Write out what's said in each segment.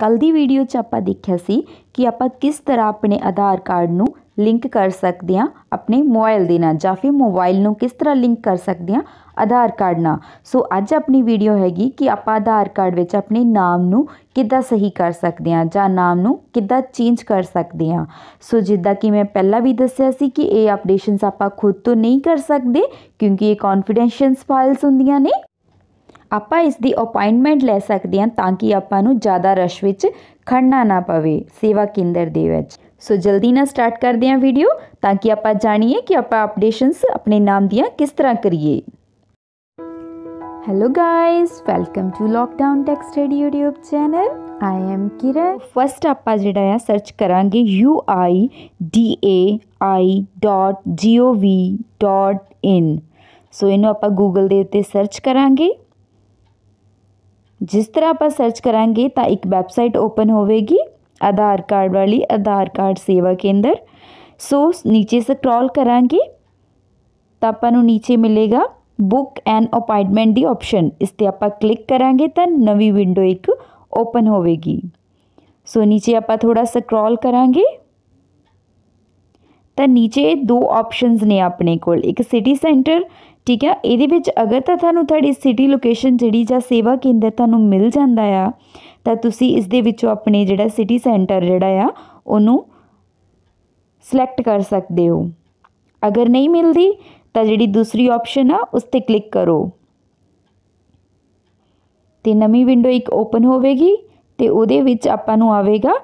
ਕੱਲ ਦੀ ਵੀਡੀਓ 'ਚ ਆਪਾਂ ਦੇਖਿਆ ਸੀ ਕਿ ਆਪਾਂ ਕਿਸ ਤਰ੍ਹਾਂ ਆਪਣੇ ਆਧਾਰ ਕਾਰਡ ਨੂੰ ਲਿੰਕ ਕਰ ਸਕਦੇ ਹਾਂ ਆਪਣੇ ਮੋਬਾਈਲ ਦੇ ਨਾਲ ਜਾਂ ਫਿਰ ਮੋਬਾਈਲ ਨੂੰ ਕਿਸ ਤਰ੍ਹਾਂ ਲਿੰਕ ਕਰ ਸਕਦੇ ਹਾਂ ਆਧਾਰ ਕਾਰਡ ਨਾਲ ਸੋ ਅੱਜ ਆਪਣੀ ਵੀਡੀਓ ਹੈਗੀ ਕਿ ਆਪਾਂ ਆਧਾਰ ਕਾਰਡ ਵਿੱਚ ਆਪਣੇ ਨਾਮ ਨੂੰ ਕਿੱਦਾਂ ਸਹੀ ਕਰ ਸਕਦੇ ਹਾਂ ਜਾਂ ਨਾਮ ਨੂੰ ਕਿੱਦਾਂ ਚੇਂਜ ਕਰ ਸਕਦੇ ਹਾਂ ਸੋ ਜਿੱਦਾਂ ਕਿ ਮੈਂ ਪਹਿਲਾਂ ਵੀ ਦੱਸਿਆ ਸੀ ਕਿ ਇਹ ਅਪਡੇਸ਼ਨਸ ਆਪਾਂ ਖੁਦ ਤੋਂ ਨਹੀਂ ਕਰ ਸਕਦੇ ਕਿਉਂਕਿ ਇਹ ਕੌਨਫੀਡੈਂਸ਼ੀਅਲ ਫਾਈਲਸ ਹੁੰਦੀਆਂ ਨੇ ਆਪਾਂ ਇਸ ਦੀ ਅਪਾਇੰਟਮੈਂਟ ਲੈ ਸਕਦੇ ਹਾਂ ਤਾਂ ਕਿ ਆਪਾਂ ਨੂੰ ਜ਼ਿਆਦਾ ਰਸ਼ ਵਿੱਚ ਖੜਨਾ ਨਾ ਪਵੇ ਸੇਵਾ ਕੇਂਦਰ ਦੇ ਵਿੱਚ ਸੋ ਜਲਦੀ ਨਾਲ ਸਟਾਰਟ ਕਰਦੇ ਹਾਂ ਵੀਡੀਓ ਤਾਂ ਕਿ ਆਪਾਂ ਜਾਣੀਏ ਕਿ ਆਪਾਂ ਅਪਡੇਸ਼ਨਸ ਆਪਣੇ ਨਾਮ ਦੀਆਂ ਕਿਸ ਤਰ੍ਹਾਂ ਕਰੀਏ hello guys welcome to lockdown tech study YouTube channel I am Kiran first ਆਪਾਂ ਜਿਹੜਾ ਆ ਸਰਚ ਕਰਾਂਗੇ uidai.gov.in ਸੋ ਇਹਨੂੰ ਆਪਾਂ ਗੂਗਲ ਦੇ ਉੱਤੇ ਸਰਚ ਕਰਾਂਗੇ जिस तरह आप सर्च करेंगे तो एक वैबसाइट ओपन होगी आधार कार्ड वाली आधार कार्ड सेवा केंद्र सो नीचे सक्रॉल करा तो अपन नीचे मिलेगा बुक एंड अपॉइंटमेंट की ऑप्शन इस पर आप क्लिक करा तो नवी विंडो एक ओपन होगी सो नीचे आप थोड़ा सक्रॉल करा तो नीचे दो ऑप्शनस ने अपने को सिटी सेंटर ਠੀਕ ਹੈ ਇਹਦੇ ਵਿੱਚ ਅਗਰ ਤਾਂ ਤੁਹਾਨੂੰ ਤੁਹਾਡੀ ਸਿਟੀ ਲੋਕੇਸ਼ਨ ਜਿਹੜੀ ਜਾਂ ਸੇਵਾ ਕੇਂਦਰ ਤੁਹਾਨੂੰ ਮਿਲ ਜਾਂਦਾ ਆ ਤਾਂ ਤੁਸੀਂ ਇਸ ਦੇ ਵਿੱਚੋਂ ਆਪਣੇ ਜਿਹੜਾ ਸਿਟੀ ਸੈਂਟਰ ਜਿਹੜਾ ਆ ਉਹਨੂੰ ਸਿਲੈਕਟ ਕਰ ਸਕਦੇ ਹੋ ਅਗਰ ਨਹੀਂ ਮਿਲਦੀ ਤਾਂ ਜਿਹੜੀ ਦੂਸਰੀ ਆਪਸ਼ਨ ਆ ਉਸ ਤੇ ਕਲਿੱਕ ਕਰੋ ਤੇ ਨਵੀਂ ਵਿੰਡੋ ਇੱਕ ਓਪਨ ਹੋਵੇਗੀ ਤੇ ਉਹਦੇ ਵਿੱਚ ਆਪਾਂ ਨੂੰ ਆਵੇਗਾ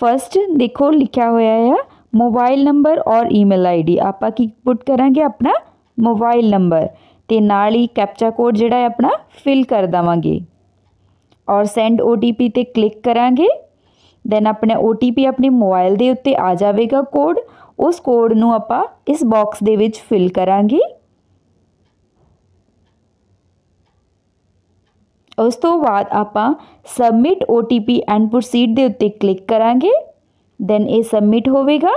ਫਰਸਟ ਦੇਖੋ ਲਿਖਿਆ ਹੋਇਆ ਆ ਮੋਬਾਈਲ ਨੰਬਰ ਔਰ ਈਮੇਲ ਆਈਡੀ ਆਪਾਂ ਕੀ ਪੁੱਟ ਕਰਾਂਗੇ ਆਪਣਾ ਮੋਬਾਈਲ ਨੰਬਰ ਤੇ ਨਾਲ ਹੀ ਕੈਪਚਾ ਕੋਡ ਜਿਹੜਾ ਹੈ ਆਪਣਾ ਫਿਲ ਕਰ ਦਵਾਂਗੇ ਔਰ ਸੈਂਡ OTP ਤੇ ਕਲਿੱਕ ਕਰਾਂਗੇ ਦੈਨ ਆਪਣੇ OTP ਆਪਣੇ ਮੋਬਾਈਲ ਦੇ ਉੱਤੇ ਆ ਜਾਵੇਗਾ ਕੋਡ ਉਸ ਕੋਡ ਨੂੰ ਆਪਾਂ ਇਸ ਬਾਕਸ ਦੇ ਵਿੱਚ ਫਿਲ ਕਰਾਂਗੇ ਉਸ ਤੋਂ ਬਾਅਦ ਆਪਾਂ ਸਬਮਿਟ OTP ਐਂਡ ਪ੍ਰੋਸੀਡ ਦੇ ਉੱਤੇ ਕਲਿੱਕ ਕਰਾਂਗੇ ਦੈਨ ਇਹ ਸਬਮਿਟ ਹੋਵੇਗਾ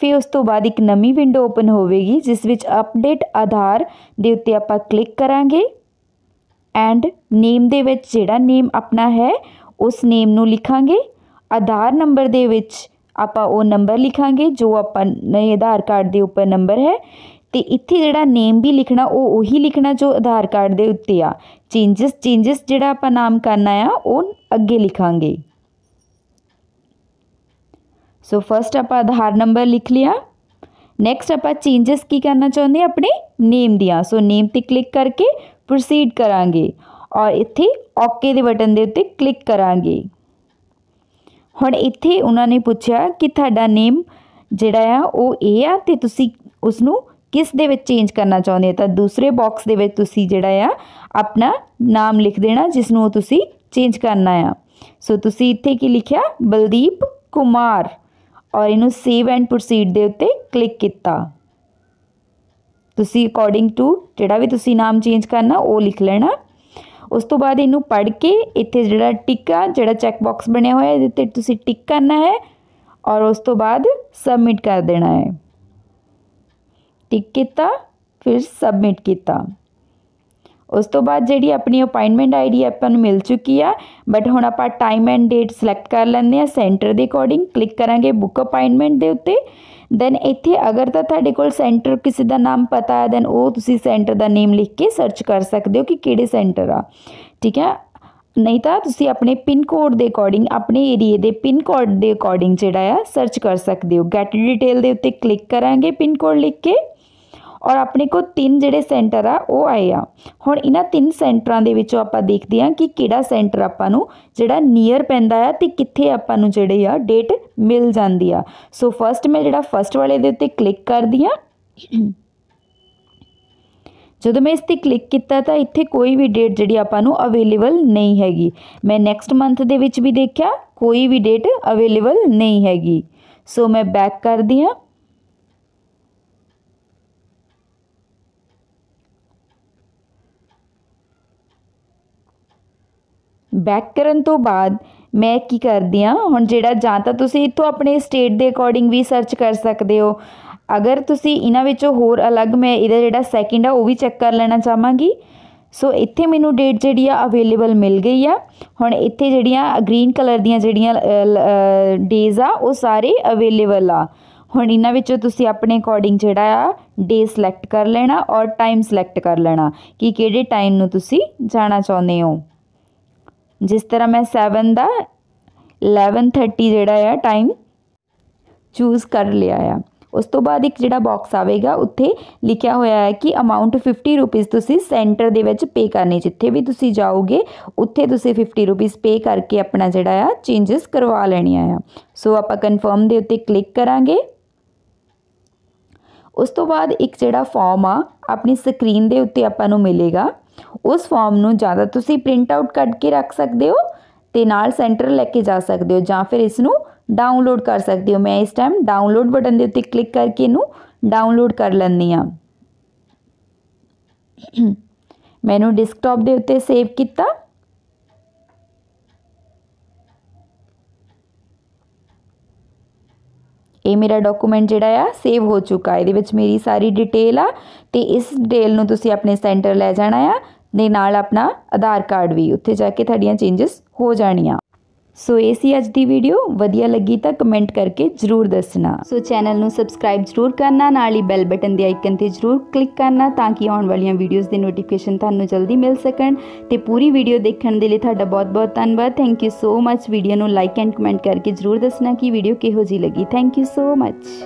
ਫਿਰ ਉਸ ਤੋਂ ਬਾਅਦ ਇੱਕ ਨਵੀਂ ਵਿੰਡੋ ਓਪਨ ਹੋਵੇਗੀ ਜਿਸ ਵਿੱਚ ਅਪਡੇਟ ਆਧਾਰ ਦੇ ਉੱਤੇ ਆਪਾਂ ਕਲਿੱਕ ਕਰਾਂਗੇ ਐਂਡ ਨੇਮ ਦੇ ਵਿੱਚ ਜਿਹੜਾ ਨੇਮ ਆਪਣਾ ਹੈ ਉਸ ਨੇਮ ਨੂੰ ਲਿਖਾਂਗੇ ਆਧਾਰ ਨੰਬਰ ਦੇ ਵਿੱਚ ਆਪਾਂ ਉਹ ਨੰਬਰ ਲਿਖਾਂਗੇ ਜੋ ਆਪਾਂ ਨਵੇਂ ਆਧਾਰ ਕਾਰਡ ਦੇ ਉੱਪਰ ਨੰਬਰ ਹੈ ਤੇ ਇੱਥੇ ਜਿਹੜਾ ਨੇਮ ਵੀ ਲਿਖਣਾ ਉਹ ਉਹੀ ਲਿਖਣਾ ਜੋ ਆਧਾਰ ਕਾਰਡ ਦੇ ਉੱਤੇ ਆ ਚੇਂਜਸ ਚੇਂਜਸ ਜਿਹੜਾ ਆਪਾਂ ਨਾਮ ਕਰਨਾ ਆ ਉਹ ਅੱਗੇ ਲਿਖਾਂਗੇ सो फस्ट आप आधार नंबर लिख लिया नैक्सट आप चेंजस की करना चाहते अपने नेम दियाँ सो नेम पर क्लिक करके प्रोसीड करा और इतने ओके के बटन के उत्ते क्लिक करा हम इतने उन्होंने पूछा कि थोड़ा नेम जोड़ा ये आते उसू किस दे चेंज करना चाहते हो तो दूसरे बॉक्स के जड़ा आपना नाम लिख देना जिसनों चेंज करना आ सो तीस इतने की लिखा बलदीप कुमार ਔਰ ਇਹਨੂੰ ਸੇਵ ਐਂਡ ਪ੍ਰੋਸੀਡ ਦੇ ਉੱਤੇ ਕਲਿੱਕ ਕੀਤਾ ਤੁਸੀਂ ਅਕੋਰਡਿੰਗ ਟੂ ਜਿਹੜਾ ਵੀ ਤੁਸੀਂ ਨਾਮ ਚੇਂਜ ਕਰਨਾ ਉਹ ਲਿਖ ਲੈਣਾ ਉਸ ਤੋਂ ਬਾਅਦ ਇਹਨੂੰ ਪੜ੍ਹ ਕੇ ਇੱਥੇ ਜਿਹੜਾ ਟਿਕ ਆ ਜਿਹੜਾ ਚੈੱਕ ਬਾਕਸ ਬਣਿਆ ਹੋਇਆ ਇਹਦੇ ਤੇ ਤੁਸੀਂ ਟਿੱਕ ਕਰਨਾ ਹੈ ਔਰ ਉਸ ਤੋਂ ਬਾਅਦ ਸਬਮਿਟ ਕਰ ਦੇਣਾ ਹੈ ਟਿੱਕ ਕੀਤਾ ਫਿਰ ਸਬਮਿਟ ਕੀਤਾ उस तो बाद जी अपनी अपॉइंटमेंट आई डी अपन मिल चुकी है बट हूँ आप टाइम एंड डेट सिलेक्ट कर लें सेंटर के अकॉर्डिंग क्लिक करा बुक अपॉइंटमेंट के उत्ते दैन इतने अगर तो थोड़े को सेंटर किसी का नाम पता है दैन वो तुम सेंटर का नेम लिख के सर्च कर सकते हो कि सेंटर आ ठीक है नहीं तो तुम अपने पिनकोड के अकॉर्डिंग अपने एरिए पिनकोड के अकॉर्डिंग जोड़ा आ सर्च कर सकते हो गैट डिटेल के उत्ते क्लिक करा पिनकोड लिख के ਔਰ ਆਪਣੇ ਕੋਲ ਤਿੰਨ ਜਿਹੜੇ ਸੈਂਟਰ ਆ ਉਹ ਆਏ ਆ ਹੁਣ ਇਹਨਾਂ ਤਿੰਨ ਸੈਂਟਰਾਂ ਦੇ ਵਿੱਚੋਂ ਆਪਾਂ ਦੇਖਦੇ ਹਾਂ ਕਿ ਕਿਹੜਾ ਸੈਂਟਰ ਆਪਾਂ ਨੂੰ ਜਿਹੜਾ ਨੀਅਰ ਪੈਂਦਾ ਆ ਤੇ ਕਿੱਥੇ ਆਪਾਂ ਨੂੰ ਜਿਹੜੇ ਆ ਡੇਟ ਮਿਲ ਜਾਂਦੀ ਆ ਸੋ ਫਸਟ ਮੈਂ ਜਿਹੜਾ ਫਸਟ ਵਾਲੇ ਦੇ ਉੱਤੇ ਕਲਿੱਕ ਕਰਦੀ ਆ ਜਦੋਂ ਮੈਂ ਇਸ ਤੇ ਕਲਿੱਕ ਕੀਤਾ ਤਾਂ ਇੱਥੇ ਕੋਈ ਵੀ ਡੇਟ ਜਿਹੜੀ ਆਪਾਂ ਨੂੰ ਅਵੇਲੇਬਲ ਨਹੀਂ ਹੈਗੀ ਮੈਂ ਨੈਕਸਟ ਮੰਥ ਦੇ ਵਿੱਚ ਵੀ ਦੇਖਿਆ ਕੋਈ ਵੀ ਡੇਟ ਅਵੇਲੇਬਲ ਨਹੀਂ ਹੈਗੀ ਸੋ ਮੈਂ ਬੈਕ ਕਰਦੀ ਆ ਬੈਕ ਕਰਨ ਤੋਂ ਬਾਅਦ ਮੈਂ ਕੀ ਕਰਦੀ ਆ ਹੁਣ ਜਿਹੜਾ ਜਾਂ ਤਾਂ ਤੁਸੀਂ ਇੱਥੋਂ ਆਪਣੇ ਸਟੇਟ ਦੇ ਅਕੋਰਡਿੰਗ ਵੀ ਸਰਚ ਕਰ ਸਕਦੇ ਹੋ ਅਗਰ ਤੁਸੀਂ ਇਹਨਾਂ ਵਿੱਚੋਂ ਹੋਰ ਅਲੱਗ ਮੈਂ ਇਹਦਾ ਜਿਹੜਾ ਸੈਕਿੰਡ ਆ ਉਹ ਵੀ ਚੈੱਕ ਕਰ ਲੈਣਾ ਚਾਹਾਂਗੀ ਸੋ ਇੱਥੇ ਮੈਨੂੰ ਡੇਟ ਜਿਹੜੀ ਆ ਅਵੇਲੇਬਲ ਮਿਲ ਗਈ ਆ ਹੁਣ ਇੱਥੇ ਜਿਹੜੀਆਂ ਗ੍ਰੀਨ ਕਲਰ ਦੀਆਂ ਜਿਹੜੀਆਂ ਡੇਜ਼ ਆ ਉਹ ਸਾਰੇ ਅਵੇਲੇਬਲ ਆ ਹੁਣ ਇਹਨਾਂ ਵਿੱਚੋਂ ਤੁਸੀਂ ਆਪਣੇ ਅਕੋਰਡਿੰਗ ਜਿਹੜਾ ਆ ਡੇ ਸਿਲੈਕਟ ਕਰ ਲੈਣਾ ਔਰ ਟਾਈਮ ਸਿਲੈਕਟ ਕਰ ਲੈਣਾ ਕਿ ਕਿਹੜੇ ਟਾਈਮ ਨੂੰ ਤੁਸੀਂ ਜਾਣਾ ਚਾਹੁੰਦੇ ਹੋ ਜਿਸ ਤਰ੍ਹਾਂ ਮੈਂ 7 ਦਾ 11:30 ਜਿਹੜਾ ਆ ਟਾਈਮ ਚੂਜ਼ ਕਰ ਲਿਆ ਆ ਉਸ ਤੋਂ ਬਾਅਦ ਇੱਕ ਜਿਹੜਾ ਬਾਕਸ ਆਵੇਗਾ ਉੱਥੇ ਲਿਖਿਆ ਹੋਇਆ ਹੈ ਕਿ ਅਮਾਉਂਟ 50 ਰੁਪਏ ਤੁਸੀਂ ਸੈਂਟਰ ਦੇ ਵਿੱਚ ਪੇ ਕਰਨੇ ਜਿੱਥੇ ਵੀ ਤੁਸੀਂ ਜਾਓਗੇ ਉੱਥੇ ਤੁਸੀਂ 50 ਰੁਪਏ ਪੇ ਕਰਕੇ ਆਪਣਾ ਜਿਹੜਾ ਆ ਚੇਂजेस ਕਰਵਾ ਲੈਣੇ ਆ ਸੋ ਆਪਾਂ ਕਨਫਰਮ ਦੇ ਉੱਤੇ ਕਲਿੱਕ ਕਰਾਂਗੇ ਉਸ ਤੋਂ ਬਾਅਦ ਇੱਕ ਜਿਹੜਾ ਫਾਰਮ ਆ ਆਪਣੀ ਸਕਰੀਨ ਦੇ ਉੱਤੇ ਆਪਾਂ ਨੂੰ ਮਿਲੇਗਾ ਉਸ ਫਾਰਮ ਨੂੰ ਜਾਂ ਤੁਸੀਂ ਪ੍ਰਿੰਟ ਆਊਟ ਕੱਢ ਕੇ ਰੱਖ ਸਕਦੇ ਹੋ ਤੇ ਨਾਲ ਸੈਂਟਰ ਲੈ ਕੇ ਜਾ ਸਕਦੇ ਹੋ ਜਾਂ ਫਿਰ ਇਸ ਨੂੰ ਡਾਊਨਲੋਡ ਕਰ ਸਕਦੇ ਹੋ ਮੈਂ ਇਸ ਟਾਈਮ ਡਾਊਨਲੋਡ ਬਟਨ ਦੇ ਉੱਤੇ ਕਲਿੱਕ ਕਰਕੇ ਇਹਨੂੰ ਡਾਊਨਲੋਡ ਕਰ ਲੈਂਦੀ ਆ ਮੈਨੂੰ ਡਿਸਕਟਾਪ ਦੇ ਉੱਤੇ ਸੇਵ ਕੀਤਾ ਇਹ ਮੇਰਾ ਡਾਕੂਮੈਂਟ ਜਿਹੜਾ ਆ ਸੇਵ ਹੋ ਚੁੱਕਾ ਇਹਦੇ ਵਿੱਚ ਮੇਰੀ ਸਾਰੀ ਡਿਟੇਲ ਆ ਤੇ ਇਸ ਡਿਟੇਲ ਨੂੰ ਤੁਸੀਂ ਆਪਣੇ ਸੈਂਟਰ ਲੈ ਜਾਣਾ ਆ ਦੇ ਨਾਲ ਆਪਣਾ ਆਧਾਰ ਕਾਰਡ ਵੀ ਉੱਥੇ ਜਾ ਕੇ ਤੁਹਾਡੀਆਂ ਚੇਂਜਸ ਹੋ ਜਾਣੀਆਂ ਸੋ ਇਹ ਸੀ ਅੱਜ ਦੀ ਵੀਡੀਓ ਵਧੀਆ ਲੱਗੀ ਤਾਂ ਕਮੈਂਟ ਕਰਕੇ ਜਰੂਰ ਦੱਸਣਾ ਸੋ ਚੈਨਲ ਨੂੰ ਸਬਸਕ੍ਰਾਈਬ ਜਰੂਰ ਕਰਨਾ ਨਾਲ ਹੀ ਬੈਲ ਬਟਨ ਦੇ ਆਈਕਨ ਤੇ ਜਰੂਰ ਕਲਿੱਕ ਕਰਨਾ ਤਾਂ ਕਿ ਆਉਣ ਵਾਲੀਆਂ ਵੀਡੀਓਜ਼ ਦੇ ਨੋਟੀਫਿਕੇਸ਼ਨ ਤੁਹਾਨੂੰ ਜਲਦੀ ਮਿਲ ਸਕਣ ਤੇ ਪੂਰੀ ਵੀਡੀਓ ਦੇਖਣ ਦੇ ਲਈ ਤੁਹਾਡਾ ਬਹੁਤ-ਬਹੁਤ ਧੰਨਵਾਦ thank you so much video ਨੂੰ ਲਾਈਕ ਐਂਡ ਕਮੈਂਟ ਕਰਕੇ ਜਰੂਰ ਦੱਸਣਾ ਕਿ ਵੀਡੀਓ ਕਿਹੋ ਜੀ ਲੱਗੀ ਥੈਂਕ ਯੂ ਸੋ ਮੱਚ